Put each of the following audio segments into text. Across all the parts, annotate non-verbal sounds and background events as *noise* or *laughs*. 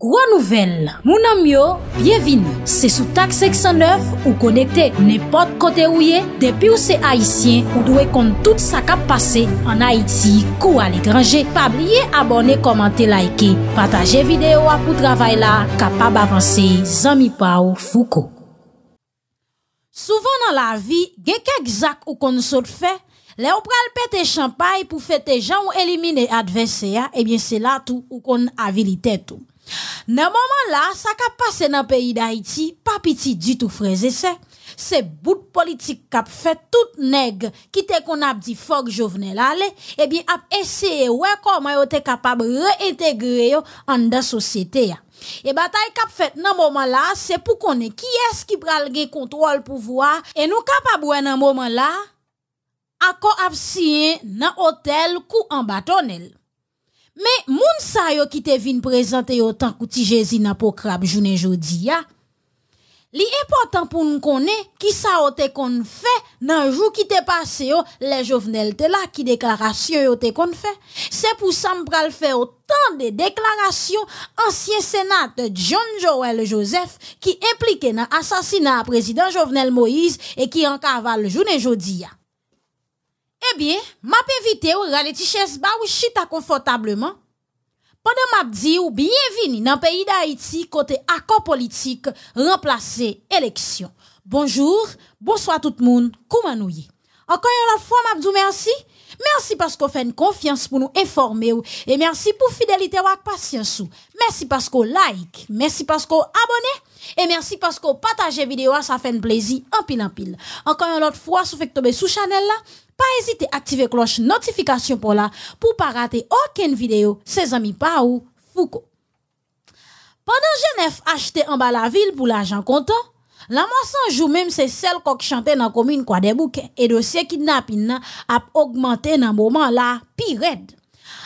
Gwa nouvel, mounan myo, bievin, se sou tak 609 ou konekte nepot kote ou ye, depi ou se Haitien ou dwe kon tout sakap pase an Haiti kou ale grange, pa blye abone, komante, laike, pataje videyo apou travay la, kapab avanse, zami pa ou fuko. Souvan nan la vi, gen kek zak ou kon sot fe, le ou pral pete champay pou fete jan ou elimine advense ya, ebyen se la tou ou kon avilite tou. Nan moman la, sa kap pase nan peyi da iti, pa piti ditou freze se. Se bout politik kap fet tout neg ki te kon ap di fok jovenel ale, e bin ap eseye wekoman yo te kapab reintegre yo an da sosyete ya. E batay kap fet nan moman la, se pou konen ki eski pralge kontrol pou vwa, e nou kapab we nan moman la, a ko ap siye nan otel kou an batonel. Mais moun qui yo ki te vin prezante Jésus tan kouti jezi nan pokrab jounen jodi ya, li important pour nou a été sa fait été kon jour nan jou ki te passé yo les jovenel te qui ki déclaration yo te qu'on fait. C'est pour sa mpral de déclarations ancien sénateur John joël Joseph qui impliqué l'assassinat assassinat président jovenel Moïse et qui en cavale jounen jodi eh bien, m'a invité ou rale ba ou chita confortablement. Pendant m'a dit ou bienvenue dans le pays d'Haïti côté accord politique remplacé élection. Bonjour, bonsoir tout le monde, comment nous Encore une fois m'a merci. Merci parce qu'on fait une confiance pour nous informer et merci pour fidélité ou patience Merci parce que vous like, merci parce que vous abonnez et merci parce que partagez partage vidéo, ça fait un plaisir en pile en pile. Encore une autre fois, si vous faites tomber sous la là, pas à activer cloche notification pour là pour pas rater aucune vidéo ses amis pas ou Foucault. Pendant Genève acheté en bas la ville pour l'argent comptant, la moisson joue même c'est celles qu'on chante dans la commune quoi des bouquets et dossier kidnapping na, a augmenté dans moment là pire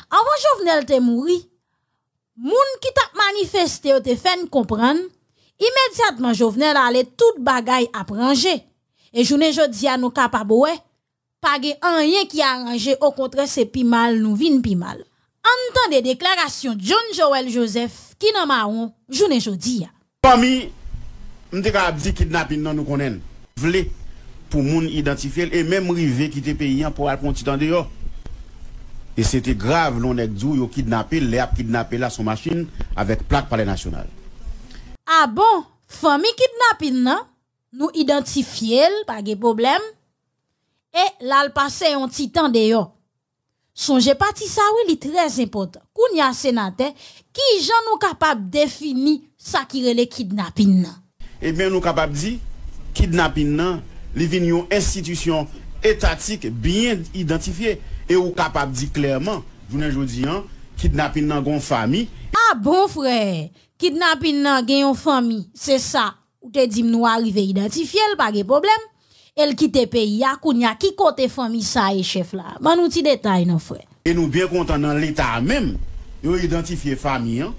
Avant Jovenel te mouri, moun qui t'a manifesté te fait comprendre immédiatement Jovenel aller tout bagaille à pranger et journée jodi à nous capable pas rien qui a arrangé, au contraire, c'est pi mal, nous vin pi mal. Entend des déclarations John Joel Joseph qui n'a je journée jodi hein. Parmi m'te ka dit kidnapping non nous connaît. Vle pour moun identifier et même rivé te pays hein, pour aller continent dehors. Et c'était grave, l'on est dû yo kidnappé, les a kidnappé là son machine avec plaque par les nationales. Ah bon, famille kidnapping non? Hein? Nous identifier, pas de problème. E lal pase yon titan deyo, sonje pati sa wili trez impot, koun ya senate ki jan nou kapap defini sakirele kidnapin nan. E eh men nou kapap di, kidnapin nan li vin yon institusyon etatik byen identifiye, e ou kapap di klerman, vounen jodi an, kidnapin nan gen yon fami. A bon fre, kidnapin nan gen yon fami, se sa, ou te dim nou arrive identifiye l pa ge probleme. elle quitte pays ya kounya qui côté famille ça et chef là ban nous petit détail non frère et nous bien content dans l'état même yo identifié famille hein?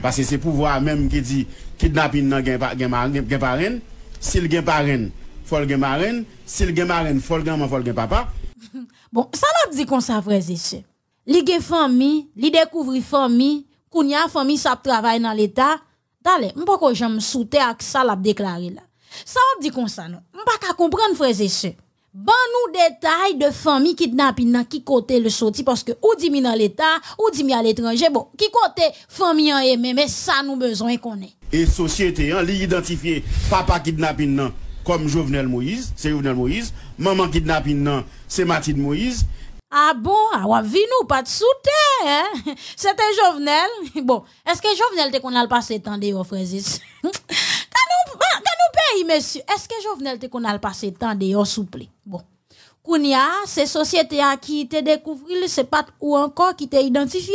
parce que c'est pouvoir même qui dit kidnapping nan gen pa gen parrain s'il gen parrain faut gen marraine s'il gen marraine faut gen maman faut gen papa *laughs* bon ça l'a dit comme ça frère ici. li gen famille li découvre famille kounya famille ça travaille dans l'état d'aller m'poko j'aime souter ak ça l'a déclaré là ça, dit ça ça non. pas qu'à comprendre, Frézé, et sœurs. Ban nous détails de famille kidnapping qui ki les le parce que ou dit mi nan l'état ou dit à l'étranger bon, qui côté famille mais ça nous ça besoin. qu'on et société, société hein, société li identifié papa kidnappé, nan Comme Jovenel Moïse, c'est Jovenel Moïse, maman kidnapping, nan C'est Mathilde Moïse, Ah bon, ah vu nous, pas de soute, hein? *laughs* C'était Jovenel. *laughs* Bon, est-ce que Jovenel te qu'on a le passé tant de quand nous, hein, monsieur, est-ce que Jovenel te qu'on a passé temps de yon souple? Bon. Kounia, c'est société à qui te découvrir, c'est pas ou encore qui te identifié.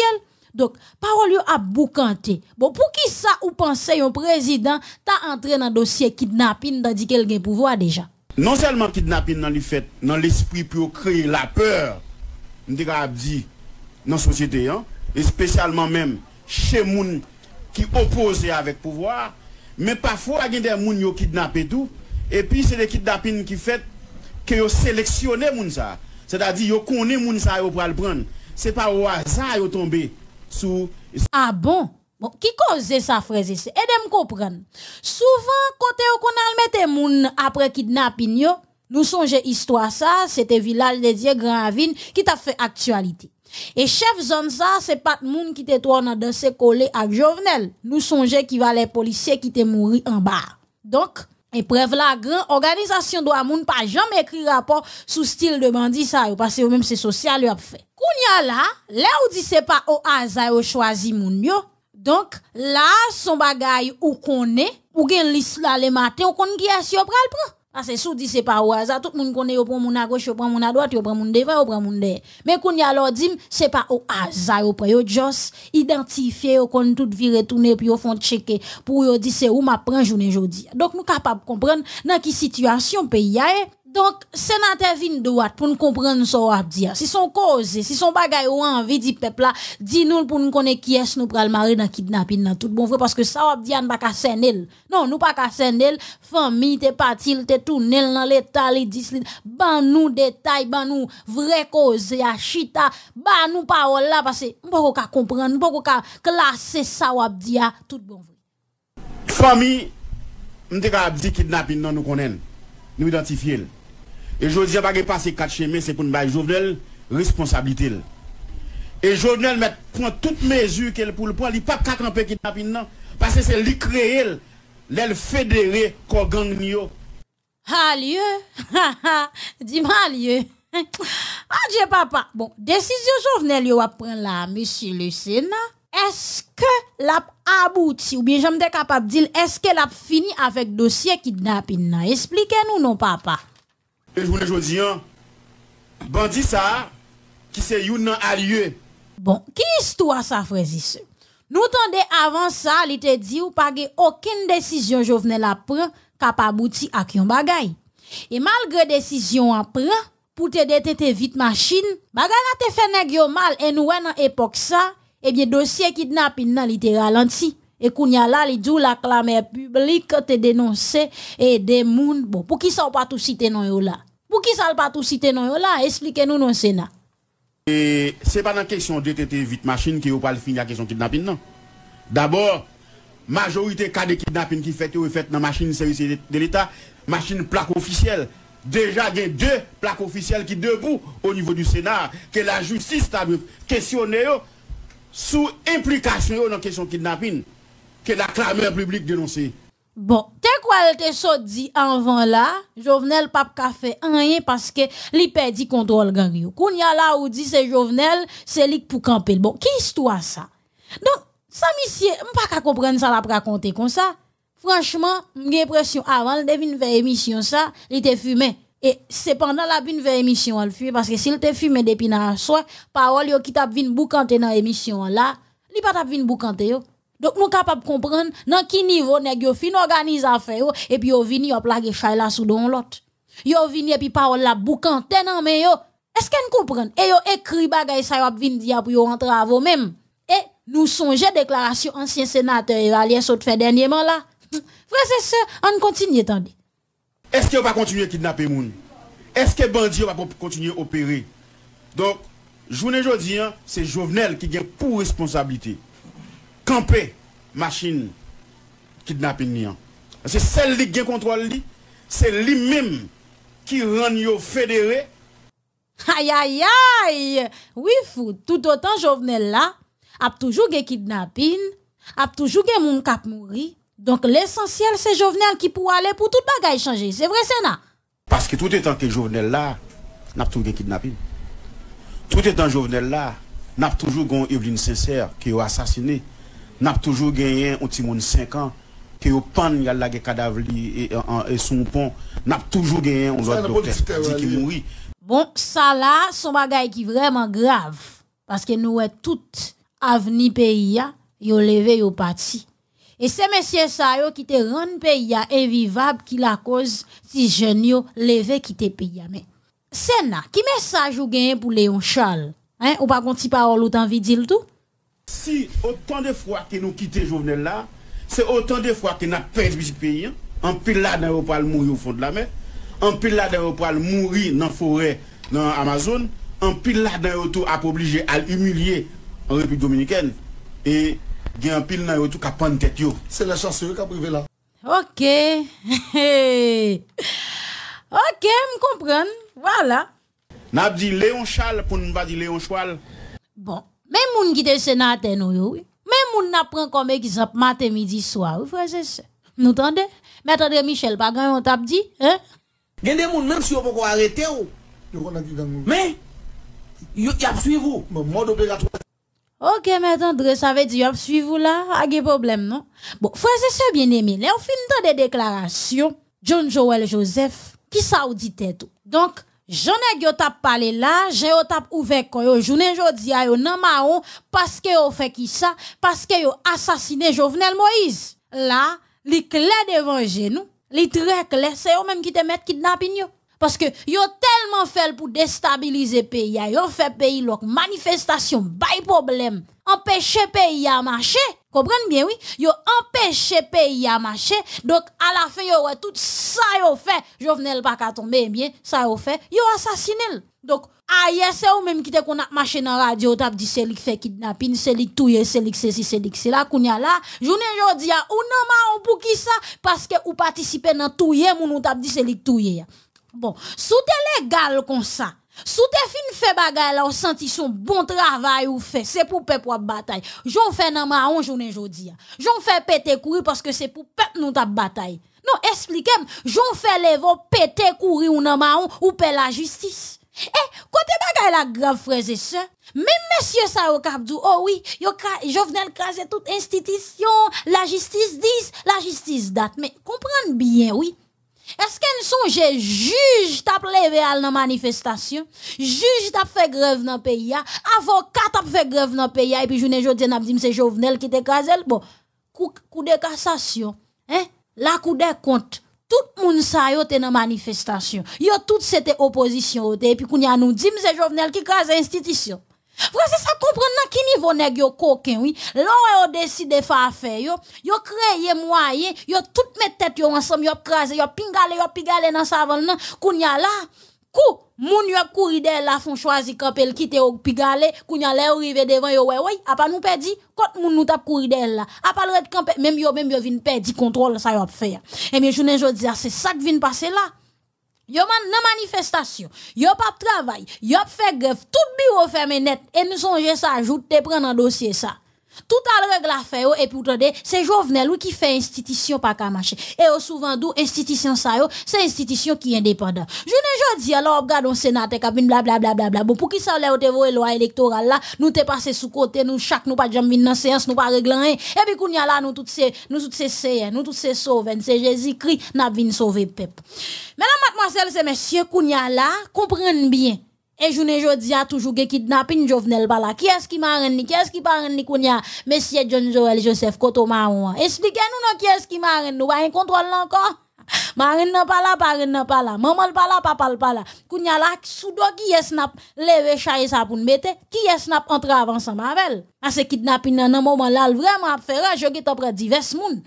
Donc, parole à boucanté. Bon, pour qui ça ou pensez un président t'a entré dans dossier kidnapping dans dit quelqu'un pouvoir déjà? Non seulement kidnapping dans le fait, dans l'esprit pour créer la peur, m'dira dit dans la société, hein, et spécialement même chez gens qui opposent avec pouvoir, mais parfois, il y a des gens qui ont kidnappé tout. Et puis, c'est des kidnappings qui fait que vous sélectionnez les gens. C'est-à-dire, vous connaissez les gens pour le prendre. Ce n'est pas au hasard qu'ils tombé sous. Ah bon? Qui cause ça, ça, frère se? Edem comprendre. Souvent, quand yo a almete moun après kidnapin yo, nous nous histoire ça ça, C'était Villal, de Dieu, Gran Avin, qui ta fait actualité et chef zone ça, c'est pas de monde qui était tourne dans danser collé avec Jovenel. Nous songeons qu'il va les policiers qui te morts en bas. Donc, épreuve la grande organisation doit moun pas jamais écrit rapport sous style de bandit ça, parce que même c'est social a fait. Kounya là, là ou dit c'est pas au hasard yo choisi moun yo. Donc, là, son bagay ou connaît, ou gen liste là le matin, ou kon qui est pral pran. Parce ah, que sous dit c'est pas au hasard, tout le monde connaît, prend mon à gauche, prend mon à droite, prend mon devant, prend mon derrière. Mais qu'on y a leur dit, c'est pas au hasard, yo prend, yo juste identifier yo qu'on tout virer tourner puis au font checker pour yo dire c'est où m'a prend journée Donc nous capables de comprendre dans quelle situation pays a eh? Donc, sénateur de droite pour nous comprendre ce qu'on a dit. Si son cause, si son bagay ou envie du peuple là, dis-nous pour nous connaître qui est nous pral mari dans kidnapping dans tout bon vrai parce que ça on dit on pas senel. Non, nous pas ka senel, famille t'es parti, t'es tourné dans l'état, les dis ban nous détail, ban nous vrai cause à chita, ban nous parole là parce que on pas comprendre, on pas classer ça on dit tout bon vrai. Famille, on ka dit kidnapping non nous connaît. Nous identifier et je dis, pas passer quatre chemins, c'est pour nous bailler responsabilité. Et Jovenel met prend toutes mesures qu'elle pour le prendre, il pas quatre camper kidnapping non, parce que c'est lui créer l'elle fédéré qu'on a yo. Ah lieu, dis-moi lieu. Ah Dieu papa. Bon, décision Jovenel yo prendre là monsieur le Sénat. Est-ce que l'a abouti ou bien j'aime capable de dire est-ce qu'elle a fini avec dossier kidnapping Expliquez-nous non papa. Et je vous dis, hein. bandit ça, qui c'est Younan allié. Bon, qui histoire ça, frère Nous tendez avant ça, il te dit ou pas aucune décision je venais la prendre capable abouti à yon bagay. Et malgré décision à prendre pour te détecter vite machine, bagay la te fait nèg mal et nous en époque ça, eh bien dossier kidnapping nan li te ralenti. Et y là là les la clameur publique te dénoncer et des moun bon pour qui ça pas tout citer non là. Pour qui ça pas tout citer non là, expliquez-nous non Sénat. Et n'est pas dans la question e, de TT vite machine qui pas parle finir la question de kidnapping non. D'abord, majorité cas de kidnapping qui fait ou e fait dans machine service de l'État, machine plaque officielle. Déjà, il y a deux plaques officielles qui sont debout au niveau du Sénat, que la justice a questionné sous implication dans la question de kidnapping, que la clameur publique dénoncé. Bon, t'es quoi te so avant là, Jovenel pas fait rien parce que li le contrôle gang yo. a là ou dit c'est Jovenel, c'est lui pour camper. Bon, qui histoire ça Donc ça monsieur, peux ka comprendre ça la raconter comme ça. Franchement, j'ai l'impression avant de faire émission ça, il était fumé. Et c'est pendant la bin vers émission elle fuit parce que s'il te fumé depuis na soir, parole yo qui t'a vinn boucanter dans émission là, li pas t'a vinn yo. Donc nous capables de comprendre dans quel niveau nèg yo les affaire et puis yo vini yo plage chay la sous don l'autre. Yo vini et puis parole la boucan ten mais Est-ce qu'elle comprend Et yo écrit bagay ça yo a vinn dire pour rentrer à vous même. Et nous songe déclaration ancien sénateur Evalier saute fait dernièrement là. *laughs* Frère c'est ça, on continue Est-ce qu'on va continuer à kidnapper gens Est-ce que bandi va continuer à opérer Donc journée dis, hein, c'est Jovenel qui est pour responsabilité camper machine kidnapping. C'est celle qui a contrôle, c'est lui-même qui rend yo fédéré. Aïe aïe aïe! Oui, fou, tout autant Jovenel là, a toujours des kidnapping, a toujours été moun cap mouri. Donc l'essentiel c'est Jovenel qui pour aller pour tout bagaille changer. C'est vrai, c'est là. Parce que tout étant que Jovenel là, n'a toujours été kidnapping. Tout étant Jovenel là, n'a toujours gon une Sincère qui a assassiné n'a toujours gagné un petit monde 5 ans que au pan y a la cadavre et, et, son pont n'a toujours gagné on doit docteur dit qu'il bon ça là son bagage qui vraiment grave parce que nous est tout avenir pays a yo levé yo parti et c'est messieurs ça yo qui te rend pays a invivable qui la cause si jeune yo levé qui te pays mais c'est là qui message ou gagné pour Léon Charles hein ou pas un petit parole ou t'envie dire tout si autant de fois que nous quittons Jovenel là, c'est autant de fois que nous perdu ce pays. Hein. En pile là, nous mourir au fond de la mer. En pile là, nous mourir dans la forêt, dans Amazon. En pile là, nous tout à obligé à l'humilier en République dominicaine. Et il y a un pile dans tout qui prend tête. C'est la chance qui a privé là. Ok. *laughs* ok, je comprends. Voilà. N'a dit Léon Charles pour nous pas dire Léon Charles. Bon. Même moun qui te sénateur nous oui. Même moun n'a prend comme exemple matin midi soir. Frère c'est Nous tendez mais André Michel pas grand on t'a dit hein Gen des moun même si on pas arrêter ou. Mais il y a suivre vous. Mode obligatoire. Ok, mais André, ça veut dire, vous suivez vous là, a des problème, non? Bon, frère, c'est bien aimé. Là, on finit dans des déclarations. John Joel Joseph, qui ça dit tout. Donc, J'en ai yo parlé là, j'ai yo tap ouvert quand yo journée jodi nan maon parce que ont fait qui ça parce que yo assassiné Jovenel Moïse. Là, les clés devant nous, les très clés, c'est eux même qui te mettent kidnapping nous. parce que ont tellement fait pour déstabiliser pays, ils ont fait pays lok manifestation, bail problème, empêcher pays à marcher. Comprenez bien, oui. Yo empêché pays à marcher. Donc, à la fin, yo, tout ça yo fait. Jovenel pas qu'à tomber, bien, ça yo fait. Yo assassiné. Donc, aïe c'est ou même qui te qu'on a marché dans la radio, t'as dit c'est lui qui fait kidnapping, c'est lui qui touye, c'est lui qui ceci, c'est lui qui c'est là, qu'on y a là. Journée aujourd'hui, ou non, ma, ou pour qui ça? Parce que ou participer dans touye, moun ou t'as dit c'est lui qui touye. Bon, sous légal comme ça, sous tes fin fait bagay on senti son bon travail ou fait, c'est pour peuple ou bataille. J'en fais nan marron journée jodi. J'en fais péter courir parce que c'est pour peuple nous ta bataille. Non, expliquez-moi, j'en fais levo péter courir ou nan marron ou paie la justice. Eh, côté bagay la grave frères et même monsieur ça au cap oh oui, yo Jovenel craser toute institution, la justice dit, la justice date. Mais comprenez bien, oui. Est-ce qu'elle songe juge t'a levé à la manifestation? Juge t'a fait grève dans le pays? Avocat t'a fait grève dans le pays? Et puis, je ne dis dit, que c'est Jovenel qui t'a le Bon, coup, coup de cassation. Hein? La coup de compte. Tout le monde sait yo dans une manifestation. a toute cette opposition. Et puis, nous nous dit c'est Jovenel qui casse l'institution. institution. Vous ça comprendre dans qui niveau nèg yo coquin, oui. Là yo décide faire faire yo, yo créer moyen, yo tout met tête yo ensemble, yo craser, yo pingale, yo pigaler dans savon nan, kounya là. Kou, moun yo couri derrière la font choisir kapel quitter au kounya là arrivé devant yo ouais ouais, a pas nous perdit quand moun nou tap couri derrière là. A pas le camper même yo même yo vinn perdit contrôle ça yo faire. Et eh bien journée jodi c'est ça qui vient passer là. Yo man nan manifestation, yo pap travail, yo fè grève, tout bureau ferme net, et nous sonje ça ajoute te prendre prendre dossier ça tout à règle à faire et puis attendez c'est Jovenel qui fait institution pas qu'à marcher et oh, souvent d'où institution ça oh, c'est institution qui est indépendant je ne dis dit alors regarde on sénateur cabine bla bla bla bla bla pour qui ça là au loi électorale là nous t'es passé sous côté nous chaque nous pas jamais dans dans séance nous pas régler rien et puis qu'on y a là nous toutes ces nous toutes ces séances nous toutes ces sauveurs c'est Jésus-Christ n'a vienne sauver peuple mesdames mademoiselles et messieurs qu'on y a là comprenez bien et journée jodi a toujours gen kidnapping Jovenel Bala. Qui est-ce qui m'a ni? Qui est-ce qui parraine ni Monsieur John Joel Joseph Kotomaon. Expliquez-nous qui est-ce qui rendu. nous. Ba un contrôle encore? *laughs* Marine n'a pas là, marine n'a pas là. Maman pas là, papa pas là. Kounia la soudain qui est snap levé chaise ça pour mettre? Qui est ce snap entre avant ensemble avec ah, Parce que kidnapping nan moment là vraiment faire, rage qui t'opre divers moun.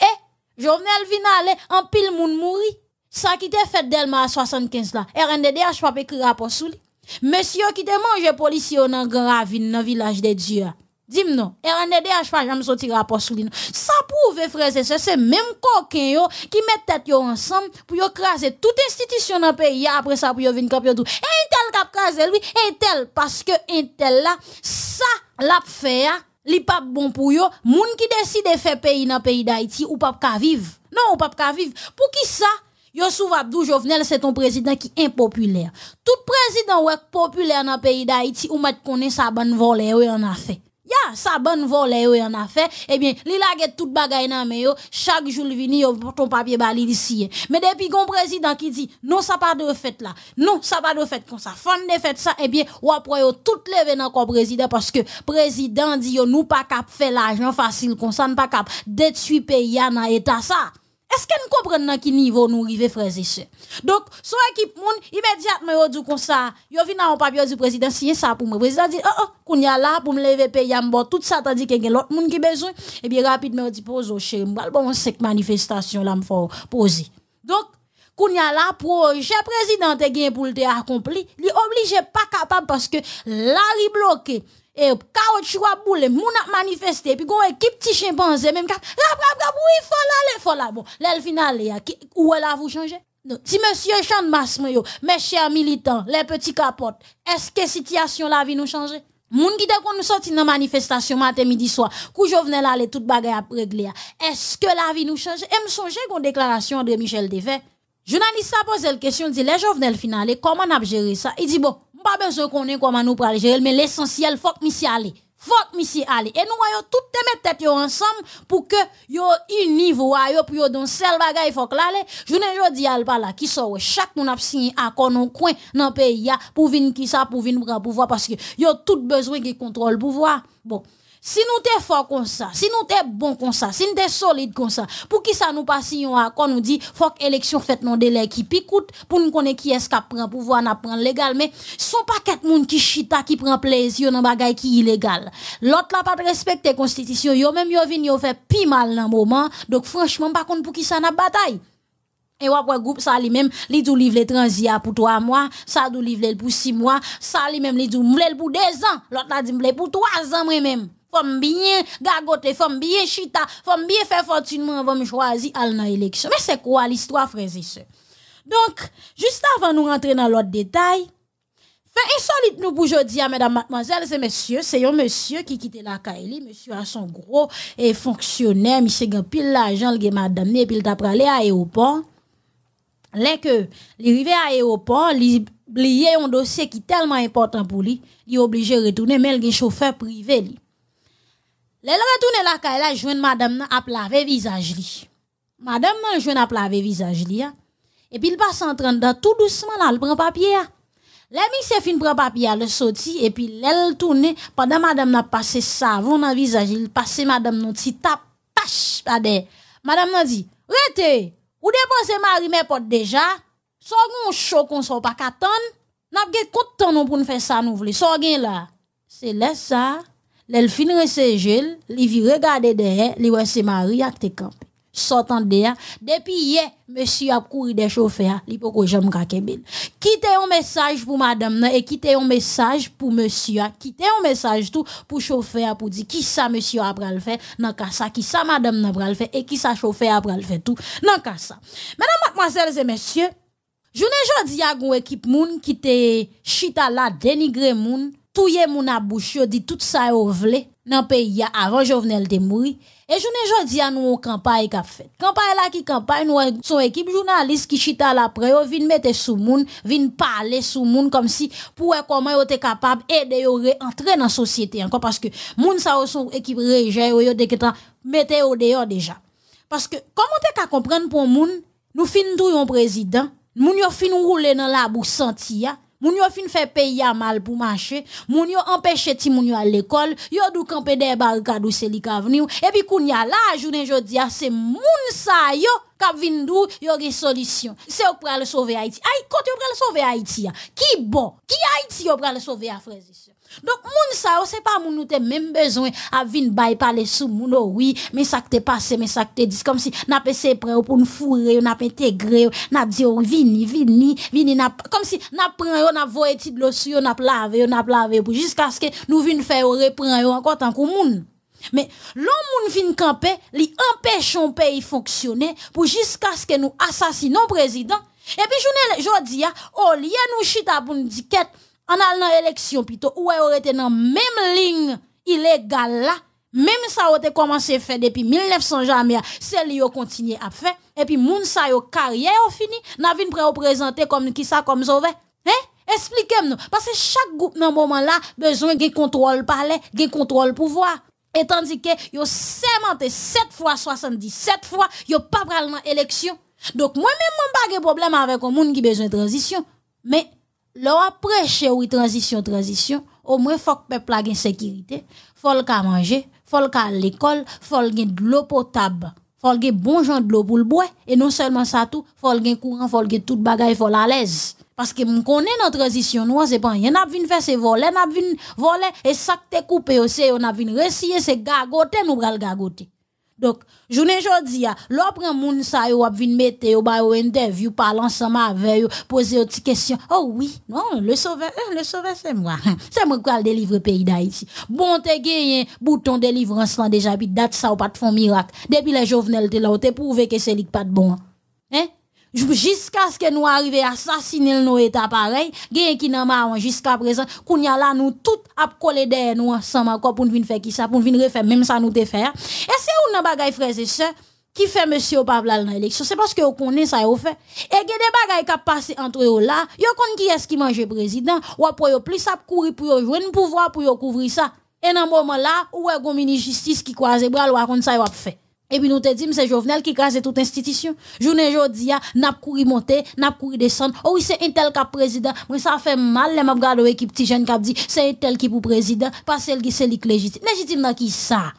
Et Jovenel vinale, aller en pile moun mouri. Ça qui t'est fait d'elle ma 75 là. RNDDH pas écrit rapport sous lui. Monsieur qui te mange policier dans Grand Ravine, dans village de Dieu. Dis-moi, RNDH pas jamais sorti rapport sous Ça prouve, frères et c'est même coquin qui met tête ensemble pour craser toute institution dans le pays. Après ça, pour venir camper tout. Et tel a craser lui, et tel, parce que un tel là, ça l'a fait, hein, li pas bon pour yo, moun qui décide de faire pays dans le pays d'Haïti ou pas ka vivre. Non, ou pas ka vivre. Pour qui ça? Yo Abdou Jovenel, c'est ton président qui est impopulaire. Tout président est populaire dans le pays d'Haïti, ou qu'on est sa bonne volée, ou en a fait. Ya, sa bonne volée, ou en a fait. Eh bien, li a tout bagay nan le yo, chaque jour vini, yo ton papier bali ici. Mais depuis qu'on président qui dit, non, ça pas de fait là, non, ça pas de fait comme ça, fan de fait ça, eh bien, ou après yo tout levé nan le président, parce que président dit yo, nous pas cap faire l'argent facile, comme ça, nous pas cap détruire pays dans l'état ça. Est-ce qu'elle comprend dans quel niveau nous arrivons, frères et sœurs? Donc, son équipe, moun, immédiatement, au dit comme ça, yo vient un papier du président, si ça pour moi. Le président dit, oh, oh, qu'on y a là, pour me lever, payer, bon, tout ça, tandis qu'il y a l'autre monde qui besoin. Et eh bien, rapidement, on dit, pose, au chéri, bon, c'est manifestation, là, me faut poser. Donc, qu'on y a là, projet président, te pour le accompli, lui obligé pas capable parce que là, il bloqué. Et tu ap boule, moun a manifeste, puis go équipe petit chimpanzé même même rap rap rap, oui, fola le, fola. Bon, le final le est où ou vous changer Non. Si monsieur chante yo, mes chers militants, les petits capotes, est-ce que situation la vie nous change? Moun qui qu'on nous sorti dans manifestation matin midi soir, kou jovenel là, tout bagay a régler. Est-ce que la vie nous change? Et me songe qu'on déclaration André Michel Devet. Journaliste a posé la question, dit les jovenel finale, comment on a géré ça? Il dit bon, pas besoin qu'on ait comment nous parler gérer, mais l'essentiel, faut que monsieur aller. Faut que monsieur aller. Et nous voyons toutes mettre tête ensemble pour que yo uni niveau pour yo don seul bagay faut que l'aller. Journée jodi al pas là qui sort chaque nous a signé accord dans coin dans pays pour venir qui ça pour pouvoir parce que yo tout besoin qui contrôle pouvoir. Bon. Si nous t'es fort comme ça, si nous t'es bon comme ça, si nous t'es solide comme ça, pour qui ça nous passe à quand nous dit faut que élection faite non délai qui picoute pour nous connaître qui est qui prend pouvoir n'a prendre légal mais sont pas de monde qui chita qui prend plaisir dans bagay qui illégal. L'autre là pas de respecter constitution, yo même yo vinn yo fait pi mal dans moment. Donc franchement pas contre pour qui ça n'a bataille. Et ouais, groupe ça lui-même, li dit livre les transia pour trois mois, ça lui livre pour six mois, ça lui-même li dit pour deux ans, l'autre là dit pour trois ans moi-même femme bien gagote, femme bien chita, femme bien fait fortune, moi, avant me choisir à l'élection. Mais c'est quoi l'histoire, frères et Donc, juste avant nous rentrer dans l'autre détail, fait insolite nous pour aujourd'hui, hein, mesdames, mademoiselles et messieurs, c'est un monsieur qui quitte la Kaili, monsieur a son gros et fonctionnaire, monsieur gagne pile l'argent, il madame, et puis il aller à l'aéroport. Là que, il arrive à l'aéroport, il a un dossier qui est tellement important pour lui, il est obligé de retourner, mais il a un chauffeur privé. Elle retourne la quand elle joue madame à laver visage li. Madame joue à laver visage li. Hein. Et puis il passe en train de tout doucement là, il prend papier. s'est fait fin prend papier, le sorti et puis elle tourne pendant madame n'a passé savon dans visage, il passé madame non petit tap là madame Madame dit Où ou dépenser mari mes pote déjà, son choque, chaud qu'on soit pas qu'attendre, n'a pas de temps pour nous faire ça nous voulez. Sors gain là. C'est là ça. L'elle fin recevé, li vi regardé derrière, li wè se mari ak te campé. Sortant derrière. depuis hier, monsieur a couru des chauffeurs, li poko jam kakebil. Quitter un message pour madame et quittez un message pour monsieur, Quitter un message tout pour chauffeur pour dire qui ça monsieur a pral fait, nan ça, qui ça madame nan le faire, et qui ça chauffeur a le faire tout, nan ça. E Mesdames, mademoiselles et messieurs, je ne j'en dis à équipe moun qui te chita la dénigre moun, est moun a bouche yo dit tout ça yo vle nan pays ya avant Jovenel te mouri et je journée jodi a une campagne k'ap fait campagne la ki campagne nou son équipe journaliste qui chita la pre yo vin mette sou moun viennent parler sou moun comme si pour comment yo étaient capable d'aider yo rentrer dans société encore parce que moun sa yo son équipe rejet yo yo dès mette dehors déjà parce que comment te qu'à comprendre pour moun nous fin tout yon président moun yo fin rouler dans la boue sentia Moun yo fin fait payer à mal pour marcher, moun yo empêché ti moun yo à l'école, yo dou camper des barricades ou c'est li ka venir et puis kounya la journée jodi a c'est moun sa yo kap vin dou yo gen solution. C'est ou pral sauver Haïti. Ay, kote yo pral sauver Haïti. Qui bon? Qui Haïti pour pral sauver a frères donc, moun sa, ou oh, se pas moun nou te même besoin à venir bay parler sou moun ou oh, oui, mais sa que te c'est mais sa que t'es dis, comme si n'a pas se ou oh, pour nous fourrer, on pas intégré, n'a dit ou vini, vini, vini, n'a comme si on prend ou n'a voye ti de l'eau sur, n'a pas lavé, n'a laver. lavé, jusqu'à ce que nous vin faire ou reprendre encore tant que moun. Mais l'on moun fin camper, li empêche un pays fonctionner pour jusqu'à ce que nous assassinons président. Et puis, je dis, au ah, a ah, nous chita pour nous en allant à l'élection, ou été même ligne, même ligne illégale. là. Même ça sa ou depuis à faire depuis 1900 lui qui à à faire, et puis moun sa yo carrière, fini, n'a vin pre ou comme comme ça. comme zove. Hein? expliquez moi Parce que chaque groupe, dans moment là, besoin de contrôle parler, de contrôle pouvoir. Et tandis que, yo sémenté 7 fois 77 fois, yo pas pral élection. Donc, moi-même, mon pas de problème avec un monde qui besoin de transition. Mais, après chez oui transition, transition, au moins faut que peuple ait sécurité, faut le manger, faut le à l'école, faut le de l'eau potable, faut le bon genre de l'eau pour le bois et non seulement ça tout, faut le courant, faut le tout bagaille, faut à l'aise. Parce que nous connaissons notre transition, nous, c'est pas rien. N'a vin faire ses volets, n'a vin voler, et ça que t'es coupé aussi, on a vin ressier, c'est gagoter, nous le gagoter. Donc, journée aujourd'hui, a, lò moun sa yo ap vin mette yo ba yo interview, parler ensemble avec yo, poser yo petite questions. Oh oui, non, le sauveur, hein, le sauveur c'est moi. *laughs* C'est moi qui vais le pays d'Haïti. Bon te gagné bouton délivrance là déjà puis date ça ou pas de fond miracle. Depuis les Jovenel te là, te prouvé que c'est lui pas de bon. Jusqu'à ce que nous arrivions à assassiner nos états pareil, ce qui n'en marre jusqu'à présent, qu'on y a là nous tout à coller derrière nous ensemble encore pour venir faire qui ça, pour venir refaire même ça nous te faire. E et c'est une bagaille frères et sœurs qui fait monsieur Pavlal dans l'élection, c'est parce que vous connaissez ça vous fait. Et y a des bagailles qui passé entre eux là, yo connaît qui est-ce qui mange le président, ou après yo plus à courir pour jouer le pouvoir pour couvrir ça. Et dans moment là, où est ministre justice qui croise les bras, ou raconte ça fait. Et puis nous te dit, c'est Jovenel qui crase toute institution. Journée jodia, n'a couru monter, n'a couru descendre. Oh oui, c'est un tel qui président. Moi, ça fait mal, les m'a ou équipe petit jeune qui a dit, c'est un tel qui pour président, pas celle qui c'est légitime. Légitime dans qui ça?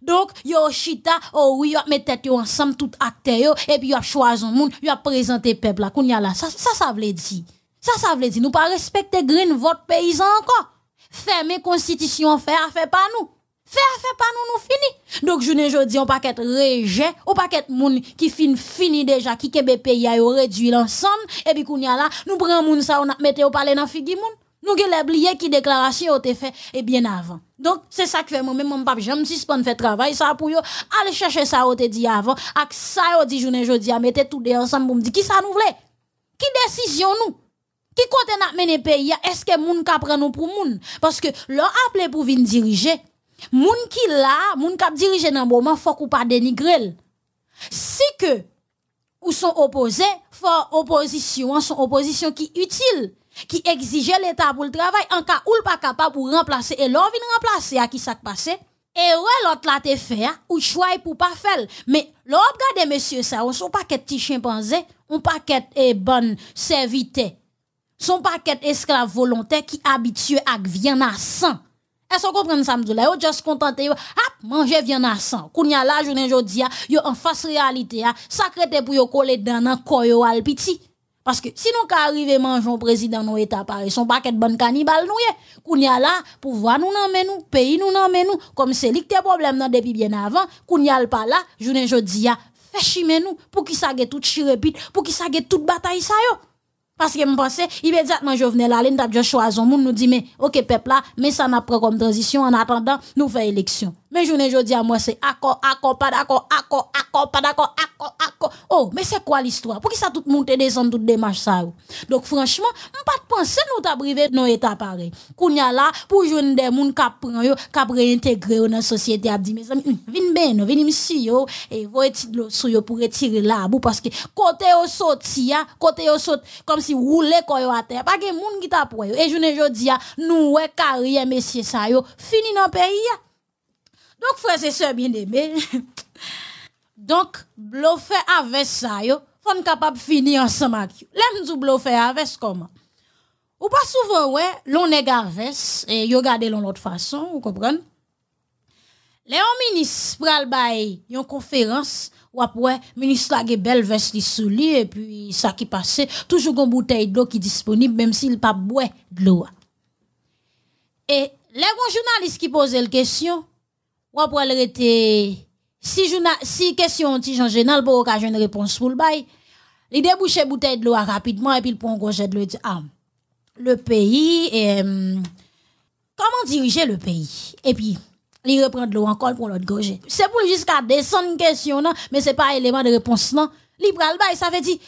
Donc, yo chita, oh oui, yo met tête yo ensemble, tout acteur et puis yo choisi un monde, yo présenté peuple là, qu'on là. Ça, ça, ça veut dire. Ça, ça veut dire, nous pas respecter green vote paysan encore. Fermer constitution, faire affaire pas nous. Faire faire pas nous nous fini. Donc je ne jodi on paquet rejet, on paquet moun qui fin fini déjà qui kebe pays a réduit l'ensemble et puis kounya là nous prenons moun ça on a mette au parler dans figi moun. Nous avons oublié qui déclaration été fait et bien avant. Donc, c'est ça que fait moi-même, pas pape, j'aime suspendre faire travail, ça pour yo, aller chercher ça, on te dit avant, avec ça, on dit journée, jodi, à mettre tout de ensemble pour me dire qui ça nous voulait? Qui décision nous? Qui compte n'a mené pays? Est-ce que moun ka nous pour moun? Parce que leur appelé pour venir diriger, moun qui la moun kap dans nan moment faut ou pa dénigrer si que ou sont opposé fort opposition son opposition qui utile qui exige l'état pour le travail en cas ou pas capable de remplacer et l'on vient remplacer à qui ça passe et l'autre la te fait ou choix pour pas faire mais l'on regarde monsieur ça on son paquet petit chimpanzé on paquet serviteur, bonne servite son paquet esclave volontaire qui habitué à vient à 100 est-ce vous comprenez ça, Mdoula? Yo juste contenté, hop, manger bien à sang. Kounya la journée jodi a, yo en face réalité a, Sacrété pour yo coller dans nan koyo al Parce que si nous arrivons mangeons président nos états pareil, son paquet de bonnes cannibales nous Kounia là, pouvoir nous n'emmène nous, pays nous n'emmène nous, comme c'est l'icte problème depuis bien avant, kounya pa pas là, journée jodi a, fait chimer nous, pour qui ça tout chirépite, pour qui ça toute bataille ça yo. Parce que je pense, immédiatement, je venais là, ligne je choisis un monde, nous dit, mais, ok, peuple là, mais ça n'a pas comme transition, en attendant, nous faisons élection. Mais je ne dis à moi, c'est accord, accord, pas d'accord, accord, accord, pas d'accord, oh, mais c'est quoi l'histoire? Pour qui ça tout monte descend tout démarche ça? Oh? Donc, franchement, pas de penser nous t'abriver dans état pareil. a là, pour jouer des moun qui qui dans la société, hum, vin ben, ici et vous de pour retirer la parce que côté au sorti, côté au comme si vous quoi à terre, pas de moun qui t'a Et ne jodi a, nous ouais carrière messieurs ça fini dans pays Donc, frère, et ça, bien aimé *laughs* Donc, bluffer avec ça, yo, faut capable finir ensemble avec vous. L'aime du bluffer avec comment? Ou pas souvent, ouais, l'on est avec, et yo gade l'on l'autre façon, vous comprenez? Les ministres pral bay une conférence, ou après, ministre la belle veste li sous et puis ça qui passe, toujours une bouteille d'eau qui disponible, même s'il pas boit de l'eau. Et les journalistes qui posent la question, ou après, le était si je si question ti changé Jean pour une réponse pour le bail, il débouche bouteille de l'eau rapidement et puis il prend un gros de l'eau ah le pays eh, comment diriger le pays et puis il reprend de l'eau encore pour l'autre gorgée. C'est pour jusqu'à descendre question non, mais c'est pas élément de réponse non. prend le bail ça veut dire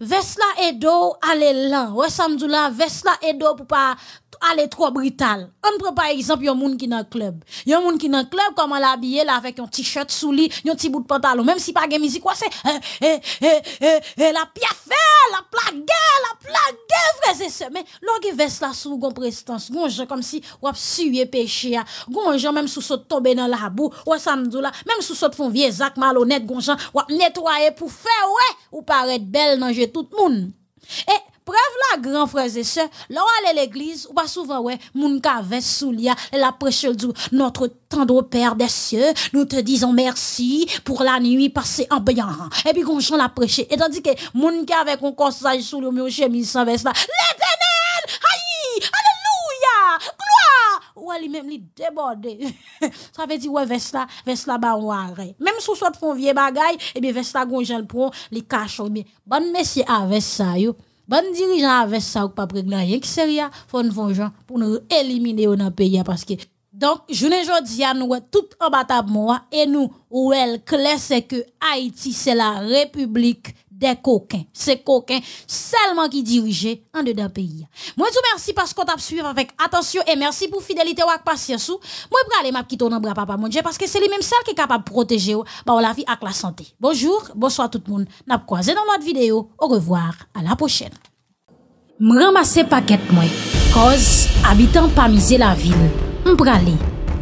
Vesla edo à l'élan, Wè samdou la, vesla d'eau pour pas aller trop brutal. On prend par exemple un monde qui dans club. Un monde qui dans club comment l'habiller là avec un t-shirt sous lui, un petit bout de pantalon même si pas de musique quoi c'est eh, eh, eh, la piaffe, hein, la plague, la plague frère c'est ça mais l'on veste là sous une prestance, gon comme si ou suer péché gon hein. genre même sous saute tomber dans la boue ou samedi là même sous saute font vieux zac malhonnête gon gens ou nettoyer pour faire ouais ou paraître belle dans tout le monde. Et Preuve la grand frère et sœurs, là où aller l'église, ou pas souvent, ouais, moun ka sous soulia, la prêche notre tendre Père des cieux, nous te disons merci pour la nuit passée en bien. Et puis, qu'on chante la prêche. Et tandis que moun avec un corsage sous le mieux chemise sans veste là, l'éternel, aïe, alléluia, gloire, ouais, lui-même, lui débordé. *laughs* Ça veut dire, ouais, veste là, veste là, bah, on Même si soit font vieux bagaille, et eh bien, veste là, gonjan le prend, les cache, oh, mais, bonne messieurs avec ça, yo. Bonne dirigeant avec ça ou pas prégnant, rien qui sérieux, faut nous faire pour nous éliminer dans le pays parce que donc journée aujourd'hui nous tout en bataille moi et nous où elle clair c'est que Haïti c'est la république des coquins. ces coquins seulement qui un en dedans pays. Moi, tout merci parce qu'on t'a suivi avec attention et merci pour fidélité ou patience. Moi, je m'a bras papa parce que c'est les mêmes seul qui est capable de protéger bah, la vie avec la santé. Bonjour, bonsoir tout le monde. N'a croisé dans notre vidéo. Au revoir, à la prochaine. M'ramasser paquet moi. Cause habitant pas la ville.